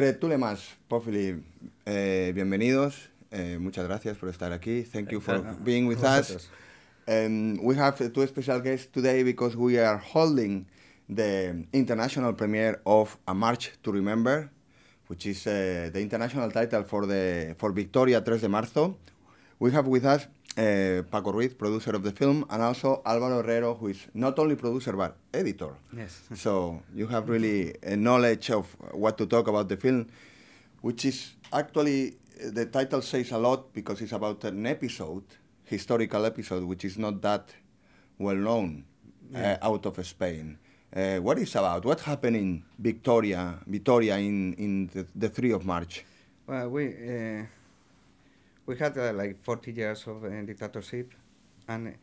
Tere más, Pofili, eh, bienvenidos. Eh, muchas gracias por estar aquí. Thank you for being with us. Um, we have two special guests today because we are holding the international premiere of A March to Remember, which is uh, the international title for the for Victoria 3 de marzo. We have with us Eh, Paco Ruiz, producer of the film, and also Álvaro Herrero, who is not only producer but editor. Yes. so you have really a knowledge of what to talk about the film, which is actually eh, the title says a lot because it's about an episode, historical episode, which is not that well known yeah. uh, out of Spain. Uh, what is about? What happened in Victoria, Victoria in, in the, the 3 of March? Well, we, uh, we had uh, like 40 years of uh, dictatorship, and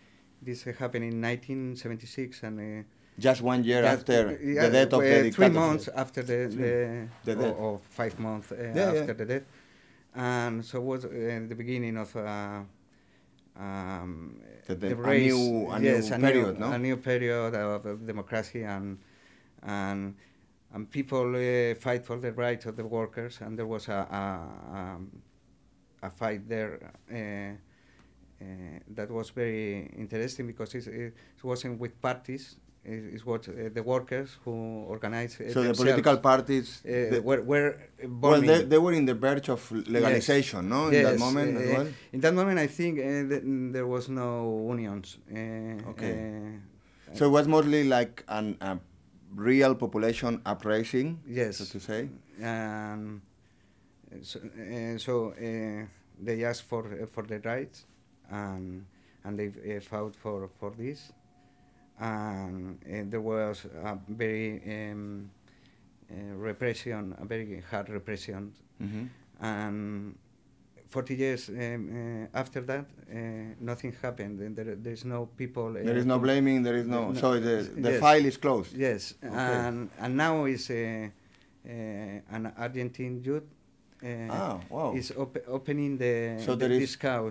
this happened in 1976, and uh, just one year just after uh, the death of the dictator. Three months after the, mm. the, the death, or, or, five months yeah, after yeah. the death, and so was the beginning of. Um, the, the race, a new, a yes, new a period, new, no? A new period of democracy and and and people uh, fight for the rights of the workers, and there was a, a, um, a fight there. Uh, uh, that was very interesting because it, it wasn't with parties. It, what was uh, the workers who organized. Uh, so the political parties uh, were, were well. They, they, were in the verge of legalization, yes. no? In yes. that moment, uh, well? in that moment, I think th there was no unions. okay. so it was mostly like an, a real population uprising. Yes. So to say. Um, so, uh, so eh, they asked for eh, for the rights, and and they fought for for this, and there was a very um, repression, a very hard repression, mm-hmm. and. 40 years um, uh, after that, uh, nothing happened. There, there's no people. Uh, there is no blaming. There is no. no so the, the yes. file is closed. Yes, okay. and and now is an Argentine youth uh, ah, wow. is op opening the, so the this uh,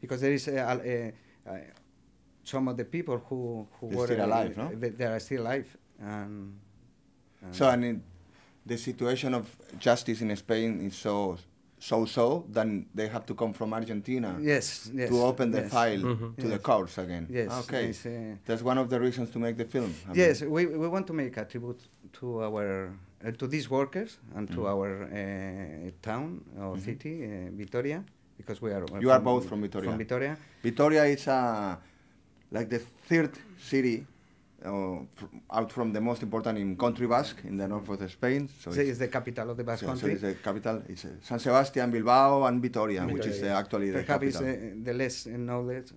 because there is a, a, a, some of the people who who they're were still uh, alive, no? They, are still alive. And, and so I mean, the situation of justice in Spain is so so so then they have to come from Argentina yes, yes to open the yes. file mm -hmm. to yes. the courts again yes okay uh, that's one of the reasons to make the film I yes we, we want to make a tribute to our uh, to these workers and mm. to mm-hmm. our uh, town or mm -hmm. city, uh, Vitoria, because we are. Uh, you are both from Vitoria. From Vitoria. Vitoria is uh, like the third city. Uh, out from the most important in country Basque in the north of Spain. So, so it's, the capital of the Basque country. So it's the capital. It's San Sebastian, Bilbao, and Vitoria, Vitoria which is yes. actually Perhaps the capital. Perhaps the less knowledge.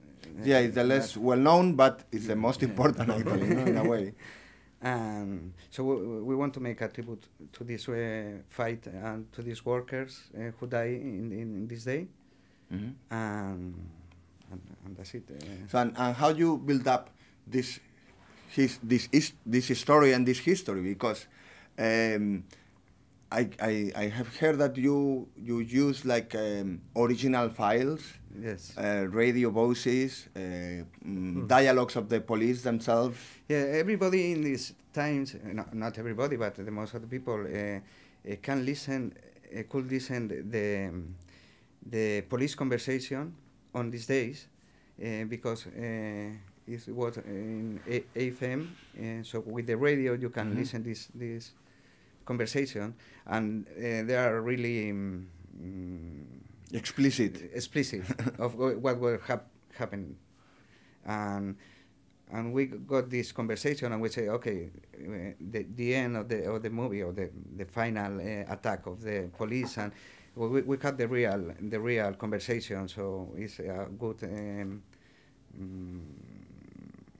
Yeah, it's the less well known, but it's the most important actually, in a way. And so we, we, want to make a tribute to this uh, fight and to these workers uh, who die in, in, this day. Mm-hmm. and, and, that's it. Uh, so and, and, how you build up this his, this is this story and this history because um, I, I I have heard that you you use like um, original files yes. Uh, radio voices, uh, mm, mm. dialogues of the police themselves. Yeah, everybody in these times, uh, not not everybody, but the most of the people uh, uh can listen, uh, could listen the the police conversation on these days, because it was in A AFM, so with the radio you can mm -hmm. listen this this conversation, and they are really. Um, explicit explicit of what will hap- and and we got this conversation and we say okay the, the end of the of the movie or the, the final uh, attack of the police and we, we had the real the real conversation so it's a good um,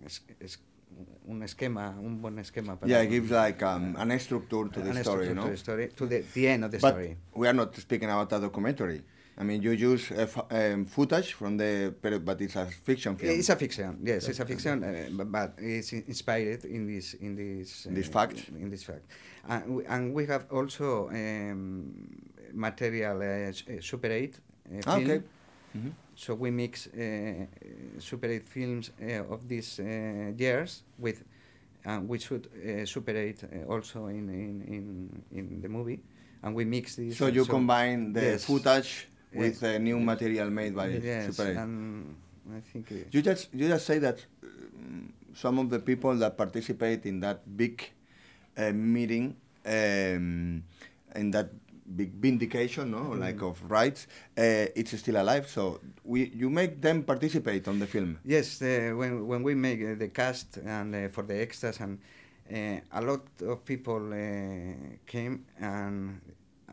es, es, un esquema un buen esquema para yeah it gives like um, an structure to the an story you know? to the story to the, the end of the but story we are not speaking about a documentary I mean, you use uh, um, footage from the, but it's a fiction film. It's a fiction, yes, it's a fiction, uh, but, it's inspired in this in this in this uh, fact in, this fact, and we, and we have also um, material uh, uh Super 8 uh, ah, Okay. Mm -hmm. So we mix uh, Super 8 films of these years with, and we shoot Super 8 also in, in in in the movie, and we mix this. So you so combine the yes. footage with yes. new material made by yes, Super 8. Um, I think you just you just say that um, some of the people that participate in that big uh, meeting um, in that big vindication, no, mm. like of rights, uh, it's still alive. So we you make them participate on the film. Yes, uh, when when we make uh, the cast and uh, for the extras and uh, a lot of people uh, came and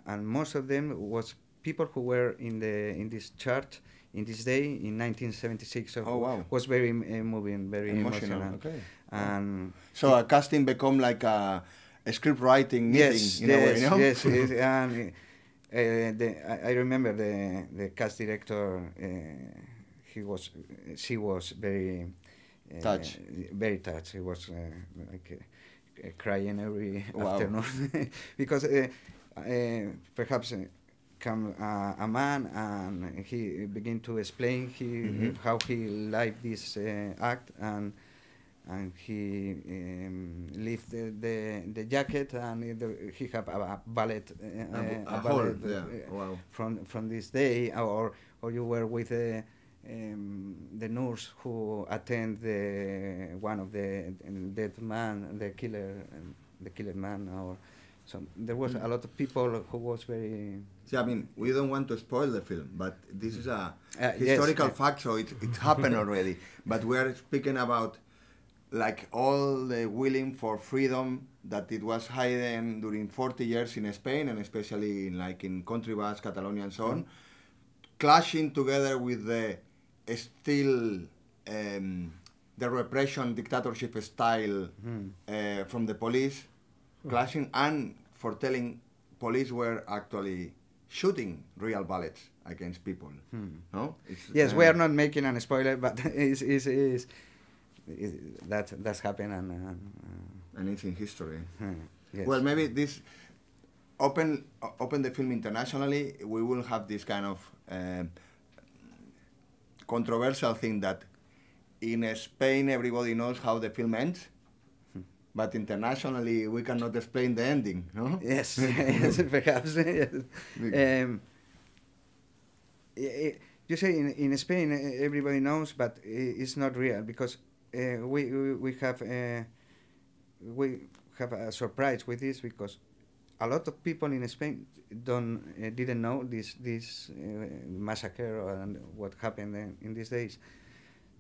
and most of them was people who were in the in this chart in this day in 1976. So oh wow! Was very uh, moving, very emotional. emotional. Okay. And so a casting become like a, a script writing meeting yes, in yes, way, you know? Yes, and. Uh, the, I, remember the the cast director. Uh, he was, she was very uh, touched, very touched. He was like crying every wow. afternoon because perhaps come uh, a man and he begin to explain he, mm-hmm. how he liked this uh, act and and he um, the, the, the, jacket and the, he have a, ballet, uh, a, a, a ballet uh, yeah. wow. from from this day or or you were with the uh, um, the nurse who attend the one of the dead man the killer um, the killer man or so there was a mm. lot of people who was very. See, I mean, we don't want to spoil the film, but this is a uh, historical yes, fact, so it, it happened already. But we are speaking about like all the willing for freedom that it was hidden during 40 years in Spain and especially in like in country Basque, Catalonia, and so on, clashing together with the still um, the repression dictatorship style mm. uh, from the police clashing and for telling police were actually shooting real bullets against people. Hmm. No? It's, yes, uh, we are uh, not making a spoiler, but it's, it's, it's, it's that, that's happened. And, uh, uh, and it's in history. Yes. Well, maybe this open open the film internationally, we will have this kind of uh, controversial thing that in Spain everybody knows how the film ends, but internationally we cannot explain the ending no yes yes perhaps yes. Um, eh, eh, you say in, in spain eh, everybody knows but it's not real because uh, we, we have uh, we have a surprise with this because a lot of people in Spain don't uh, didn't know this this massacre and what happened in, in these days.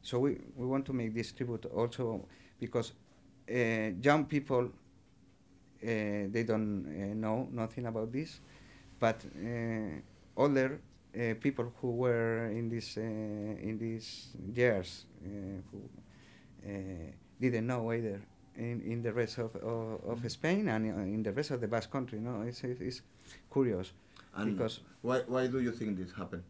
So we, we want to make this tribute also because uh, young people uh, they don't uh, know nothing about this, but older people who were in this in these years who didn't know either in, in the rest of, of, of, mm-hmm. Spain and in the rest of the Basque country. No, it's, it's curious and because why why do you think this happened?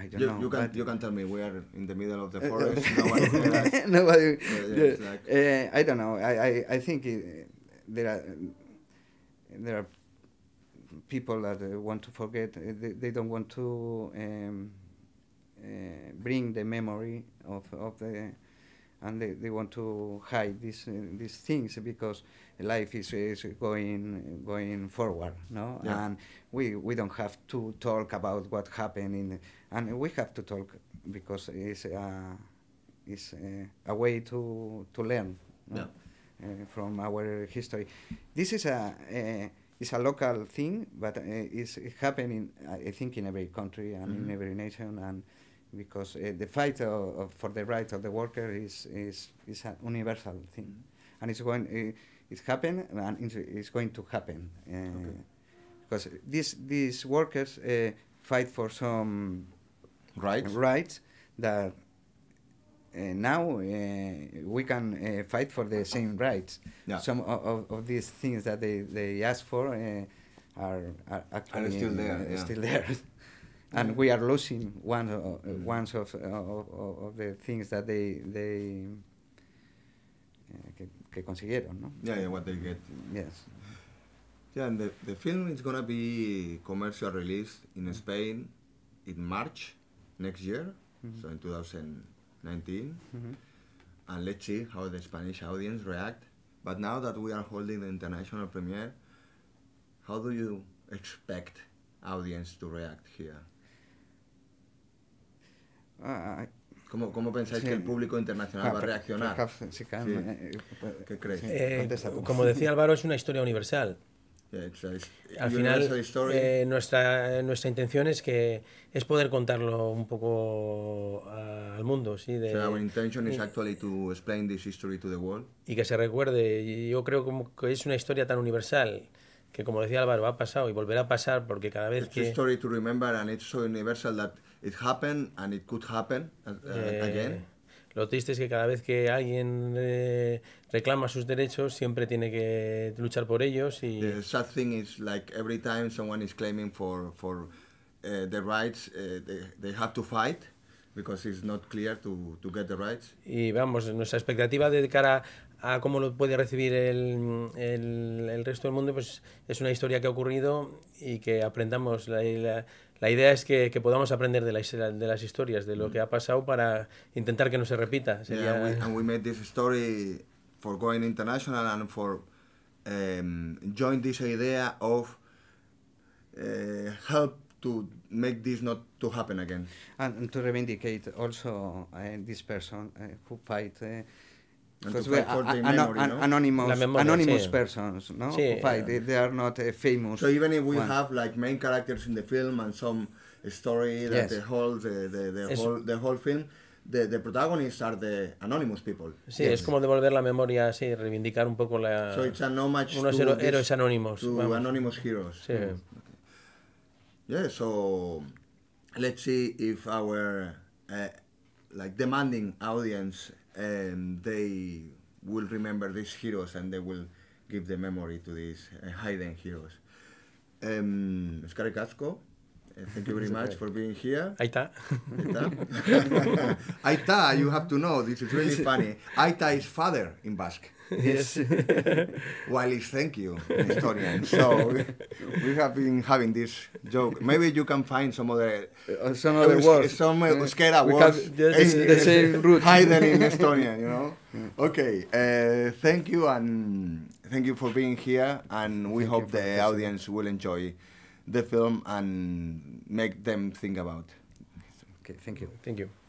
I don't you, know. You can you can tell me we are in the middle of the forest. nobody. nobody yeah, yeah, uh, I don't know. I I, I think it, uh, there are there are people that uh, want to forget. Uh, they, they don't want to um, uh, bring the memory of of the and they, they want to hide these uh, these things because life is, is going going forward, no? Yeah. And we we don't have to talk about what happened in, and we have to talk because it's a uh, it's uh, a way to to learn no? yeah. Uh, from our history. This is a. it's a local thing, but it's happening, I think, in every country and mm -hmm. in mm-hmm. every nation, and because uh, the fight of, of for the right of the worker is is is a universal thing, mm -hmm. and it's going uh, eh, it's happened and it's going to happen uh, okay. because these these workers fight for some rights rights that now we can fight for the same rights. Yeah. Some of, of these things that they, they ask for are, are actually still there. Yeah. Still there. and we are losing one uh, mm. of, uh, of, of, the things that they they uh, que, que, consiguieron, no? Yeah, yeah, what they get. Yes. Yeah, and the, the film is gonna be commercial release in mm. Spain in March next year, mm -hmm. so in 2019, mm -hmm. and let's see how the Spanish audience react. But now that we are holding the international premiere, how do you expect audience to react here? ¿Cómo, ¿Cómo, pensáis que el público internacional ah, va a reaccionar? Eh, eh, eh, ¿Qué creéis? como decía Álvaro, es una historia universal. Al final, nuestra, nuestra intención es que es poder contarlo un poco ah, al mundo. ¿sí? De, Y que se recuerde. Yo creo que es una historia tan universal que, como decía Álvaro, ha pasado y volverá a pasar porque cada vez que... A to remember and it's universal that and it happen uh, uh, eh, Lo triste es que cada vez que alguien eh, reclama sus derechos, siempre tiene que luchar por ellos. Y... Y vamos, nuestra expectativa de cara a cómo lo puede recibir el, el, resto del mundo, pues es una historia que ha ocurrido y que aprendamos la la idea es que, que podamos aprender de, la, de, las historias, de lo mm. que ha pasado para intentar que no se repita. Yeah, and we made this story for going international and for um, this idea of uh, help to make this not to happen again. And to reivindicate also uh, this person uh, who fight uh, Because we are memory, anonymous, memoria, anonymous sí. persons, no? Sí, fight. Yeah. They are not uh, famous. So even if we one. have like main characters in the film and some story that yes. the whole the, the, the whole the whole film. The, the protagonists are the anonymous people. Sí, yes. es como devolver la memoria, sí, reivindicar un poco la. So it's an homage unos to héroes this, anónimos. To vamos. anonymous heroes. Sí. Yes. Okay. Yeah, so let's see if our uh, like demanding audience and they will remember these heroes and they will give the memory to these uh, hidden heroes. Um, Scaricasco thank you very much for being here. Aita. Aita. Aita, you have to know, this is really funny. Aita is father in Basque. Yes. While it's thank you in Estonian. So we have been having this joke. Maybe you can find some other uh, some other uh, words. Some uh, Euskera words. Yes, the same root. Hidden in Estonian, you know? Okay. Uh, thank you and thank you for being here and we thank hope the audience will enjoy the film and make them think about. Okay, thank you. Thank you.